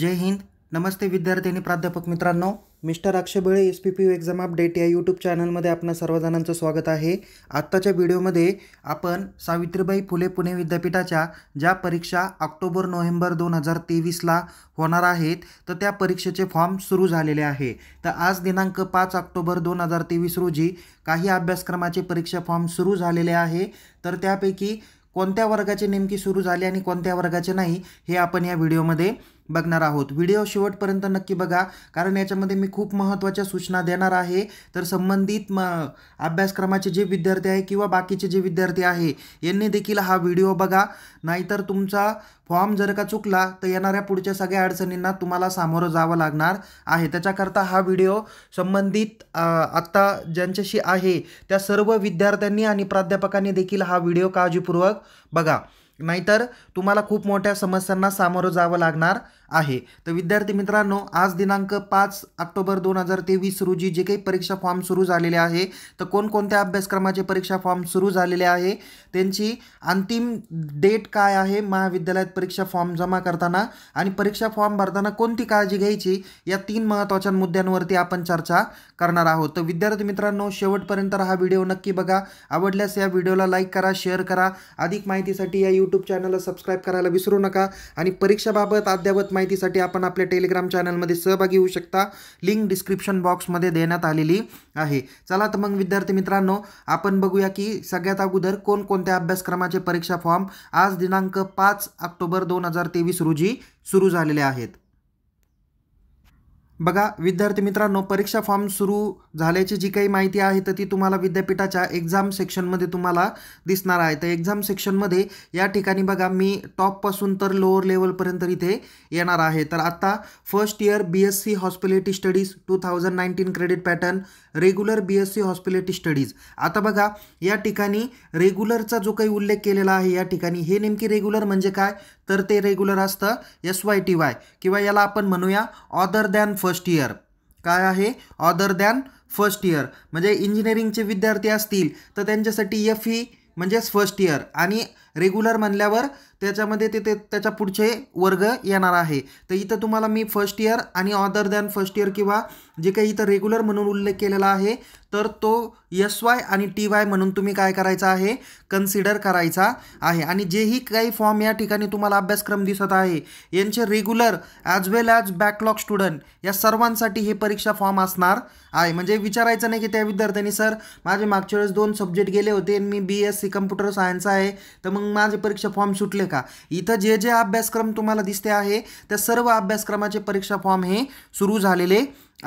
जय हिंद नमस्ते विद्यार्थी आणि प्राध्यापक मित्रांनो मिस्टर अक्षबळे S P P exam update या यूट्यूब चॅनलमध्ये आपणा सर्वजणांचं स्वागत आहे आत्ताच्या व्हिडिओमध्ये आपण सावित्रीबाई फुले पुणे विद्यापीठाच्या ज्या परीक्षा ऑक्टोबर नोव्हेंबर दोन हजार तेवीसला होणार आहेत तर त्या परीक्षेचे फॉर्म सुरू झालेले आहे तर आज दिनांक पाच ऑक्टोबर दोन हजार तेवीस रोजी काही अभ्यासक्रमाचे परीक्षा फॉर्म सुरू झालेले आहे तर त्यापैकी कोणत्या वर्गाचे नेमकी सुरू झाले आणि कोणत्या वर्गाचे नाही हे आपण या व्हिडिओमध्ये बघणार आहोत व्हिडिओ शेवटपर्यंत नक्की बघा कारण याच्यामध्ये मी खूप महत्त्वाच्या सूचना देणार आहे तर संबंधित म अभ्यासक्रमाचे जे विद्यार्थी आहे किंवा बाकीचे जे विद्यार्थी आहे यांनी देखील हा व्हिडिओ बघा नाहीतर तुमचा फॉर्म जर का चुकला तर येणाऱ्या पुढच्या सगळ्या अडचणींना तुम्हाला सामोरं जावं लागणार आहे त्याच्याकरता हा व्हिडिओ संबंधित आत्ता ज्यांच्याशी आहे त्या सर्व विद्यार्थ्यांनी आणि प्राध्यापकांनी देखील हा व्हिडिओ काळजीपूर्वक बघा नाहीतर तुम्हाला खूप मोठ्या समस्यांना सामोरं जावं लागणार आहे तर विद्यार्थी मित्रांनो आज दिनांक पाच ऑक्टोबर दोन हजार तेवीस रोजी जे काही परीक्षा फॉर्म सुरू झालेले आहे तर कोणकोणत्या अभ्यासक्रमाचे परीक्षा फॉर्म सुरू झालेले आहे त्यांची अंतिम डेट काय आहे महाविद्यालयात परीक्षा फॉर्म जमा करताना आणि परीक्षा फॉर्म भरताना कोणती काळजी घ्यायची या तीन महत्त्वाच्या मुद्द्यांवरती आपण चर्चा करणार आहोत तर विद्यार्थी मित्रांनो शेवटपर्यंत हा व्हिडिओ नक्की बघा आवडल्यास या व्हिडिओला लाईक करा शेअर करा अधिक माहितीसाठी या यूट्यूब चॅनलला सबस्क्राईब करायला विसरू नका आणि परीक्षाबाबत अद्यावत माहितीसाठी आपण आपल्या टेलिग्राम चॅनलमध्ये सहभागी होऊ शकता लिंक डिस्क्रिप्शन बॉक्समध्ये देण्यात आलेली आहे चला तर मग विद्यार्थी मित्रांनो आपण बघूया की सगळ्यात अगोदर कोणकोणत्या अभ्यासक्रमाचे परीक्षा फॉर्म आज दिनांक पाच ऑक्टोबर दोन हजार तेवीस रोजी सुरू झालेले आहेत बघा विद्यार्थी मित्रांनो परीक्षा फॉर्म सुरू झाल्याची जी काही माहिती आहे तर ती तुम्हाला विद्यापीठाच्या एक्झाम सेक्शनमध्ये तुम्हाला दिसणार आहे तर एक्झाम सेक्शनमध्ये या ठिकाणी बघा मी टॉपपासून तर लोअर लेवलपर्यंत इथे येणार आहे तर आत्ता first year B S C hospitality studies two thousand nineteen credit pattern regular B S C hospitality studies आता बघा या ठिकाणी रेग्युलरचा जो काही उल्लेख केलेला आहे या ठिकाणी हे नेमकी रेग्युलर म्हणजे काय तर ते रेग्युलर असतं एस वाय टी वाय किंवा याला आपण म्हणूया ऑदर दॅन फर्स्ट इयर काय आहे ऑदर दॅन फर्स्ट इयर म्हणजे इंजिनिअरिंगचे विद्यार्थी असतील तर त्यांच्यासाठी एफ ई e म्हणजेच फर्स्ट इयर आणि रेग्युलर म्हणल्यावर त्याच्यामध्ये ते त्याच्या पुढचे वर्ग येणार आहे तर इथं तुम्हाला मी फर्स्ट इयर आणि ऑदर दॅन फर्स्ट इयर किंवा जे काही इथं रेग्युलर म्हणून उल्लेख केलेला आहे तर तो एस वाय आणि टी वाय म्हणून तुम्ही काय करायचा आहे कन्सिडर करायचा आहे आणि जेही काही फॉर्म या ठिकाणी तुम्हाला अभ्यासक्रम दिसत आहे यांचे regular as well as backlog student या सर्वांसाठी हे परीक्षा फॉर्म असणार आहे म्हणजे विचारायचं नाही की त्या विद्यार्थ्यांनी सर माझे मागच्या वेळेस दोन सब्जेक्ट गेले होते आणि मी B S C computer science आहे तर मग माझे परीक्षा फॉर्म सुटले का इथं जे जे अभ्यासक्रम तुम्हाला दिसते आहे त्या सर्व अभ्यासक्रमाचे परीक्षा फॉर्म हे सुरू झालेले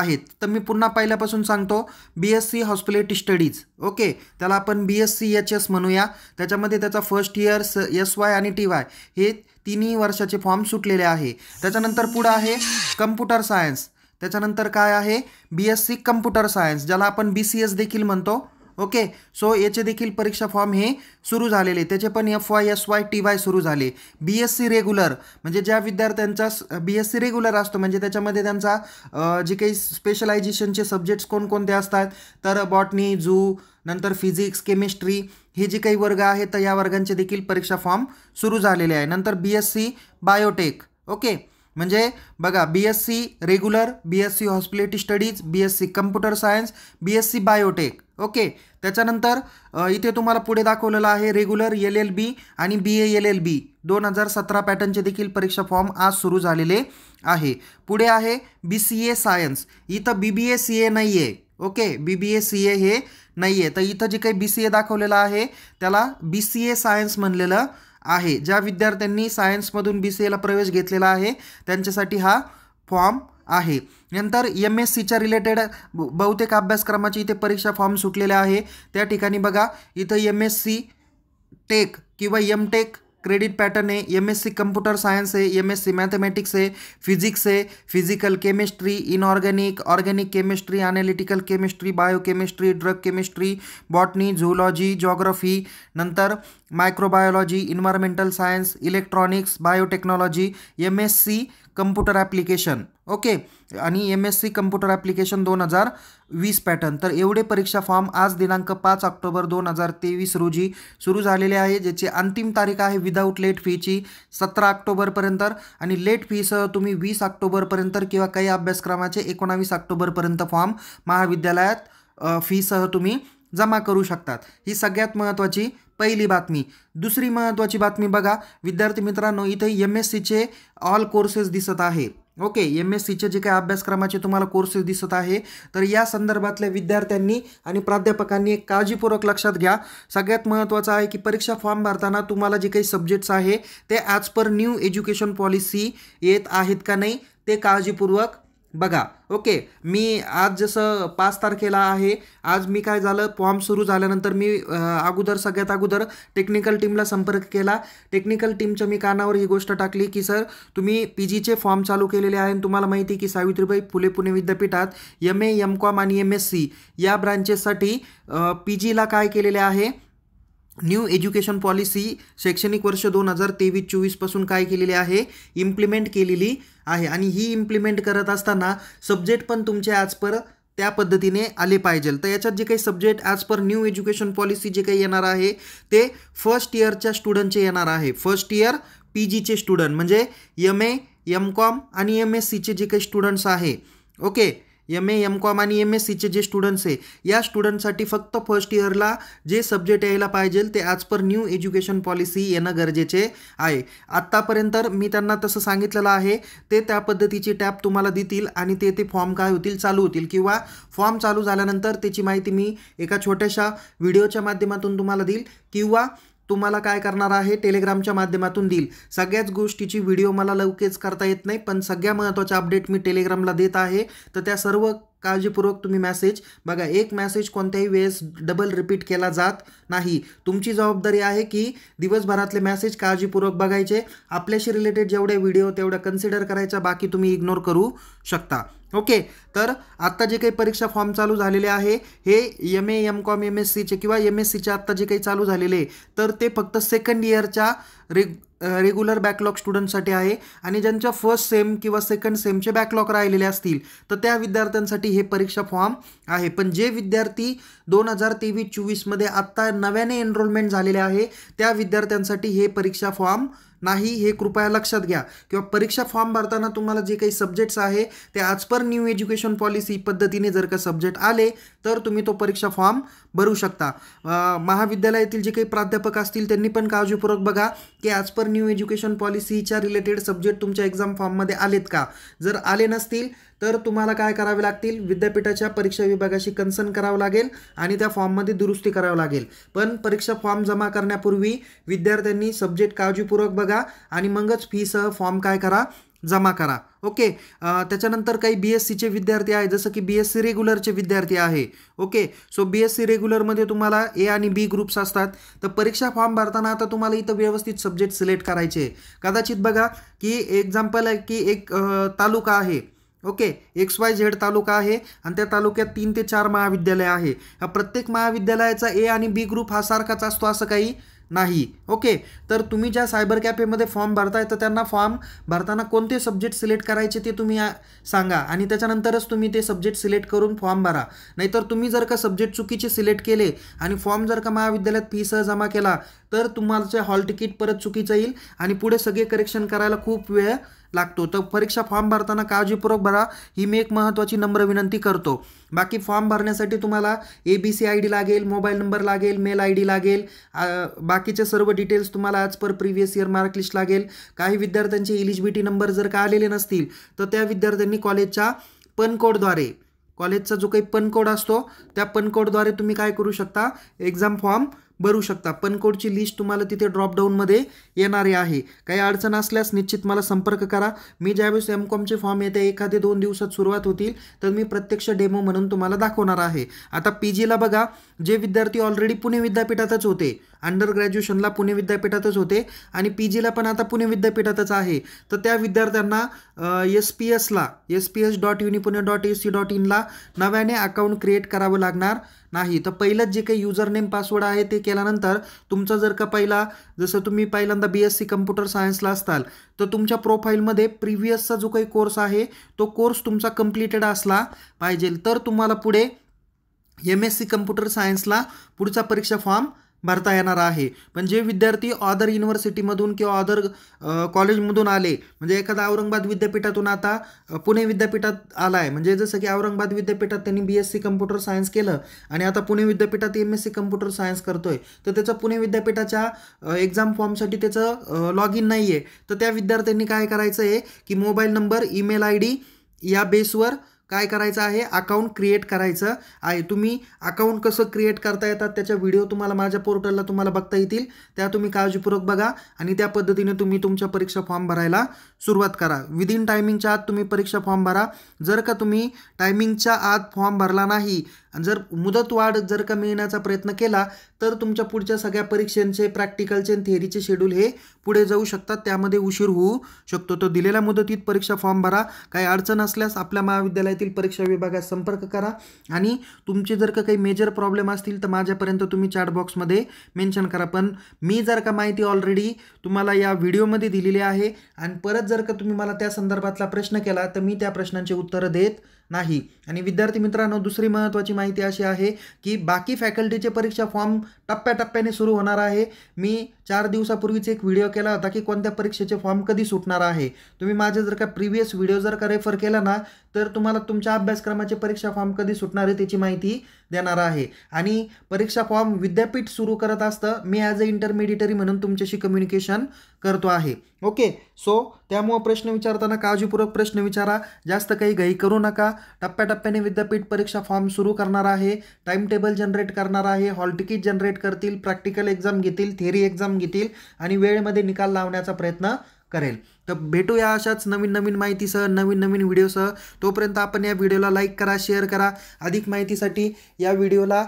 आहेत तर मी पुन्हा पहिल्यापासून सांगतो B S C hospitality studies okay त्याला आपण B S C H S म्हणूया त्याच्यामध्ये त्याचा फर्स्ट इयर स एस वाय आणि टी वाय हे तिन्ही वर्षाचे फॉर्म सुटलेले आहे त्याच्यानंतर पुढं आहे कम्प्युटर सायन्स त्याच्यानंतर काय आहे B S C computer science ज्याला आपण बी सी एस देखील म्हणतो ओके सो याचे देखील परीक्षा फॉर्म हे सुरू झालेले त्याचे पण F Y S Y T Y सुरू झाले बी एस सी रेग्युलर म्हणजे ज्या विद्यार्थ्यांचा बी एस सी रेग्युलर असतो म्हणजे त्याच्यामध्ये त्यांचा जे काही स्पेशलायझेशनचे सब्जेक्ट्स कोणकोणते असतात तर बॉटनी झू नंतर फिजिक्स केमिस्ट्री हे जे काही वर्ग आहेत तर या वर्गांचे देखील परीक्षा फॉर्म सुरू झालेले आहे नंतर B S C biotech okay म्हणजे बघा B S C regular B S C hospitality studies B S C computer science B S C biotech okay त्याच्यानंतर इथे तुम्हाला पुढे दाखवलेलं आहे रेग्युलर एल एल बी आणि बी ए एल एल बी दोन हजार सतरा पॅटर्नचे देखील परीक्षा फॉर्म आज सुरू झालेले आहे पुढे आहे बी सी ए सायन्स इथं बी बी ए सी ए नाही आहे ओके बी बी ए सी ए हे नाही आहे तर इथं जे काही बी सी ए दाखवलेलं आहे त्याला बी सी ए सायन्स म्हणलेलं आहे ज्या विद्यार्थ्यांनी सायन्समधून बी सी एला प्रवेश घेतलेला आहे त्यांच्यासाठी हा फॉर्म आहे नंतर एम एस सीच्या रिलेटेड बहुतेक अभ्यासक्रमाची इथे परीक्षा फॉर्म सुटलेल्या आहे त्या ठिकाणी बघा इथं एम एस सी टेक किंवा एम टेक क्रेडिट पैटर्न है एमएससी कंप्यूटर साइंस है एमएससी मैथमेटिक्स है फिजिक्स है physical chemistry inorganic organic chemistry analytical chemistry biochemistry drug chemistry botany zoology geography नंतर microbiology environmental science electronics biotechnology M S C computer application okay आणि M S C computer application दोन हजार वीस pattern तर एवढे परीक्षा form आज दिनांक पाच ऑक्टोबर दोन हजार तेवीस रोजी सुरू झालेले आहे ज्याची अंतिम तारीख आहे विदाऊट लेट फीची सतरा ऑक्टोबरपर्यंत आणि लेट फीसह तुम्ही वीस ऑक्टोबरपर्यंत किंवा काही अभ्यासक्रमाचे एकोणावीस ऑक्टोबरपर्यंत फॉर्म महाविद्यालयात फीसह तुम्ही जमा करू शकतात ही सगळ्यात महत्त्वाची पहिली बातमी दुसरी महत्त्वाची बातमी बघा विद्यार्थी मित्रांनो इथे एम एस सीचे ऑल कोर्सेस दिसत आहे ओके एम एस सीचे जे काही अभ्यासक्रमाचे तुम्हाला कोर्सेस दिसत आहे तर या संदर्भातल्या विद्यार्थ्यांनी आणि प्राध्यापकांनी काळजीपूर्वक लक्षात घ्या सगळ्यात महत्त्वाचं आहे की परीक्षा फॉर्म भरताना तुम्हाला जे काही सब्जेक्ट्स आहे ते as per new education policy येत आहेत का नाही ते काळजीपूर्वक बघा ओके मी आज जसं पाच तारखेला आहे आज मी काय झालं फॉर्म सुरू झाल्यानंतर मी अगोदर सगळ्यात अगोदर टेक्निकल टीमला संपर्क केला टेक्निकल टीमच्या मी कानावर ही गोष्ट टाकली की सर तुम्ही पी जीचे फॉर्म चालू केलेले आहे आणि तुम्हाला माहिती की सावित्रीबाई फुले पुणे विद्यापीठात एम ए एम कॉम आणि एम एस सी या ब्रांचेससाठी पी जीला काय केलेले आहे न्यू एज्युकेशन पॉलिसी शैक्षणिक वर्ष दोन हजार तेवीस चोवीसपासून काय केलेली आहे इम्प्लिमेंट केलेली आहे आणि ही इम्प्लिमेंट करत असताना सब्जेक्ट पण तुमचे आज पर त्या पद्धतीने आले पाहिजे तर याच्यात जे काही subject as per new education policy जे काही येणार आहे ते फर्स्ट इयरच्या स्टुडंटचे येणार आहे फर्स्ट इयर पी जीचे स्टुडंट म्हणजे एम ए एम कॉम आणि एम एस सीचे जे काही स्टुडंट्स आहे okay M A M com आणि एम एस सीचे जे स्टुडंट्स आहे या स्टुडंटसाठी फक्त फर्स्ट इयरला जे सब्जेक्ट यायला पाहिजे ते आज पर न्यू एज्युकेशन पॉलिसी येणं गरजेचे आहे आत्तापर्यंत मी त्यांना तसं सांगितलेलं आहे ते त्या पद्धतीची टॅप तुम्हाला देतील आणि ते ते फॉर्म काय होतील चालू होतील किंवा फॉर्म चालू झाल्यानंतर त्याची माहिती मी एका छोट्याशा व्हिडिओच्या माध्यमातून तुम्हाला देईल किंवा तुम्हाला काय करणार आहे टेलिग्रामच्या माध्यमातून देईल सगळ्याच गोष्टीची व्हिडिओ मला लवकरच करता येत नाही पण सगळ्या महत्त्वाच्या अपडेट मी टेलिग्रामला देत आहे तर त्या सर्व काळजीपूर्वक तुम्ही मॅसेज बघा एक मॅसेज कोणत्याही वेळेस डबल रिपीट केला जात नाही तुमची जबाबदारी आहे की दिवसभरातले मॅसेज काळजीपूर्वक बघायचे आपल्याशी रिलेटेड जेवढे व्हिडिओ तेवढ्या कन्सिडर करायचा बाकी तुम्ही इग्नोर करू शकता ओके तर आत्ता जे काही परीक्षा फॉर्म चालू झालेले आहे हे M A M com M S सीचे किंवा एम एस सीचे आत्ता जे काही चालू झालेले तर ते फक्त सेकंड इयरच्या रेग रेग्युलर बॅकलॉग स्टुडंटसाठी आहे आणि ज्यांच्या फर्स्ट सेम किंवा सेकंड सेमचे बॅकलॉग राहिलेले असतील तर त्या विद्यार्थ्यांसाठी हे परीक्षा फॉर्म आहे पण जे विद्यार्थी दोन हजार तेवीस चोवीसमध्ये आत्ता नव्याने एनरोलमेंट झालेले आहे त्या विद्यार्थ्यांसाठी हे परीक्षा फॉर्म नाही हे कृपया लक्षात घ्या किंवा परीक्षा फॉर्म भरताना तुम्हाला जे काही सब्जेक्ट्स आहे ते आज पर न्यू एज्युकेशन पॉलिसी पद्धतीने जर का सब्जेक्ट आले तर तुम्ही तो परीक्षा फॉर्म भरू शकता महाविद्यालयातील जे काही प्राध्यापक असतील त्यांनी पण काळजीपूर्वक बघा की आज पर न्यू एज्युकेशन पॉलिसीच्या रिलेटेड सब्जेक्ट तुमच्या एक्झाम फॉर्ममध्ये आलेत का जर आले नसतील तर तुम्हाला काय करावे लागतील विद्यापीठाच्या परीक्षा विभागाशी कन्सर्न करावं लागेल आणि त्या फॉर्ममध्ये दुरुस्ती करावं लागेल पण परीक्षा फॉर्म जमा करण्यापूर्वी विद्यार्थ्यांनी सब्जेक्ट काळजीपूर्वक बघा आणि मगच फीसह फॉर्म काय करा जमा करा ओके त्याच्यानंतर काही बी एस सीचे विद्यार्थी आहे जसं की बी एस सी रेग्युलरचे विद्यार्थी आहे okay so B S C रेग्युलरमध्ये तुम्हाला ए आणि बी ग्रुप्स असतात तर परीक्षा फॉर्म भरताना आता तुम्हाला इथं व्यवस्थित सब्जेक्ट सिलेक्ट करायचे कदाचित बघा की एक्झाम्पल आहे की एक तालुका आहे ओके एक्स वाय झेड तालुका आहे आणि त्या तालुक्यात तीन ते चार महाविद्यालय आहे हा प्रत्येक महाविद्यालयाचा ए आणि बी ग्रुप हा सारखाच असतो असं काही नाही ओके तर तुम्ही ज्या सायबर कॅफेमध्ये फॉर्म भरताय तर त्यांना फॉर्म भरताना कोणते सब्जेक्ट सिलेक्ट करायचे ते तुम्ही सांगा आणि त्याच्यानंतरच तुम्ही ते सब्जेक्ट सिलेक्ट करून फॉर्म भरा नाहीतर तुम्ही जर का सब्जेक्ट चुकीचे सिलेक्ट केले आणि फॉर्म जर का महाविद्यालयात फीसह जमा केला तर तुम्हाला हॉल तिकीट परत चुकीचं येईल आणि पुढे सगळे करेक्शन करायला खूप वेळ लागतो तर परीक्षा फॉर्म भरताना काळजीपूर्वक भरा ही मी एक महत्त्वाची नम्र विनंती करतो बाकी फॉर्म भरण्यासाठी तुम्हाला A B C I D लागेल मोबाईल नंबर लागेल मेल आय डी लागेल बाकीचे सर्व डिटेल्स तुम्हाला आज पर प्रिव्हियस इयर मार्क लिस्ट लागेल काही विद्यार्थ्यांचे इलिजिबिलिटी नंबर जर का आलेले नसतील तर त्या विद्यार्थ्यांनी कॉलेजच्या कोडद्वारे कॉलेजचा जो काही कोड असतो त्या कोडद्वारे तुम्ही काय करू शकता एक्झाम फॉर्म भरू शकता पण कोडची लिस्ट तुम्हाला तिथे ड्रॉपडाऊनमध्ये येणारी आहे काही अडचण असल्यास निश्चित मला संपर्क करा मी ज्यावेळेस एम कॉमचे फॉर्म येते एखादे दोन दिवसात सुरुवात होतील तर मी प्रत्यक्ष डेमो म्हणून तुम्हाला दाखवणार आहे आता पी जीला बघा जे विद्यार्थी ऑलरेडी पुणे विद्यापीठातच होते अंडर ग्रॅज्युएशनला पुणे विद्यापीठातच होते आणि पी जीला पण आता पुणे विद्यापीठातच आहे तर त्या विद्यार्थ्यांना एस पी एसला S P S dot uni Pune dot S C dot इनला नव्याने अकाउंट क्रिएट करावं लागणार नाही तर पहिलंच जे काही युजर नेम पासवर्ड आहे ते केल्यानंतर तुमचा जर का पहिला जसं तुम्ही पहिल्यांदा बी एस सी कम्प्युटर सायन्सला असताल तर तुमच्या प्रोफाईलमध्ये प्रिव्हियसचा जो काही कोर्स आहे तो कोर्स तुमचा कम्प्लिटेड असला पाहिजे तर तुम्हाला पुढे एम एस सी कम्प्युटर सायन्सला पुढचा परीक्षा फॉर्म भरता येणार आहे पण जे म्हणजे विद्यार्थी ऑदर युनिव्हर्सिटीमधून किंवा ऑदर कॉलेजमधून आले म्हणजे एखादा औरंगाबाद विद्यापीठातून आता पुणे विद्यापीठात आला आहे म्हणजे जसं की औरंगाबाद विद्यापीठात त्यांनी B S C computer science केलं आणि आता पुणे विद्यापीठात M S C computer science करतो आहे तर त्याचं पुणे विद्यापीठाच्या एक्झाम फॉर्मसाठी त्याचं लॉग इन नाही आहे तर त्या विद्यार्थ्यांनी काय करायचं आहे की mobile number email I D या बेसवर काय करायचं आहे अकाउंट क्रिएट करायचं आहे तुम्ही अकाउंट कसं क्रिएट करता येतात त्याच्या व्हिडिओ तुम्हाला माझ्या पोर्टलला तुम्हाला बघता येतील त्या तुम्ही काळजीपूर्वक बघा आणि त्या पद्धतीने तुम्ही तुमच्या परीक्षा फॉर्म भरायला सुरुवात करा विदिन टायमिंगच्या आत तुम्ही परीक्षा फॉर्म भरा जर का तुम्ही टायमिंगच्या आत फॉर्म भरला नाही जर मुदतवाढ जर का मिळण्याचा प्रयत्न केला तर तुमच्या पुढच्या सगळ्या परीक्षांचे प्रॅक्टिकलचे आणि थेअरीचे शेड्यूल हे पुढे जाऊ शकतात त्यामध्ये उशीर होऊ शकतो तो दिलेल्या मुदतीत परीक्षा फॉर्म भरा काही अडचण असल्यास आपल्या महाविद्यालयातील परीक्षा विभागात संपर्क करा आणि तुमचे जर का काही मेजर प्रॉब्लेम असतील तर माझ्यापर्यंत तुम्ही चॅट मेन्शन करा पण मी जर का माहिती ऑलरेडी तुम्हाला या व्हिडिओमध्ये दिलेली आहे आणि परत जर का तुम्ही मला त्या संदर्भातला प्रश्न केला तर मी त्या प्रश्नांचे उत्तरं देत नाही आणि विद्यार्थी मित्रांनो दुसरी महत्त्वाची माहिती अशी आहे की बाकी फॅकल्टीचे परीक्षा फॉर्म टप्प्याटप्प्याने सुरू होणार आहे मी चार दिवसापूर्वीच एक व्हिडिओ केला होता की कोणत्या परीक्षेचे फॉर्म कधी सुटणार आहे तुम्ही माझे जर का प्रिव्हियस व्हिडिओ जर का रेफर केला ना तर तुम्हाला तुमच्या अभ्यासक्रमाचे परीक्षा फॉर्म कधी सुटणार आहे त्याची माहिती देणार आहे आणि परीक्षा फॉर्म विद्यापीठ सुरू करत असतं मी ॲज अ इंटरमिडिएटरी म्हणून तुमच्याशी कम्युनिकेशन करतो आहे ओके सो त्यामुळं प्रश्न विचारताना काळजीपूर्वक प्रश्न विचारा जास्त काही घाई करू नका टप्प्याटप्प्याने विद्यापीठ परीक्षा फॉर्म सुरू करणार आहे टाईम टेबल जनरेट करणार आहे हॉल तिकीट जनरेट करतील प्रॅक्टिकल एक्झाम घेतील थेरी एक्झाम घेतील आणि वेळेमध्ये निकाल लावण्याचा प्रयत्न करेल तर भेटूया अशाच नवीन नवीन माहितीसह नवीन नवीन व्हिडिओसह तोपर्यंत आपण या व्हिडिओला लाईक करा शेअर करा अधिक माहितीसाठी या व्हिडिओला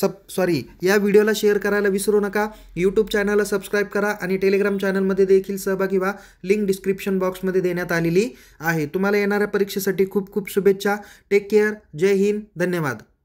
सब सॉरी या व्हिडिओला शेअर करायला विसरू नका यूट्यूब चॅनलला सबस्क्राईब करा आणि टेलिग्राम चॅनलमध्ये देखील सहभागी व्हा लिंक डिस्क्रिप्शन बॉक्समध्ये देण्यात आलेली आहे तुम्हाला येणाऱ्या परीक्षेसाठी खूप खूप शुभेच्छा टेक केअर जय हिंद धन्यवाद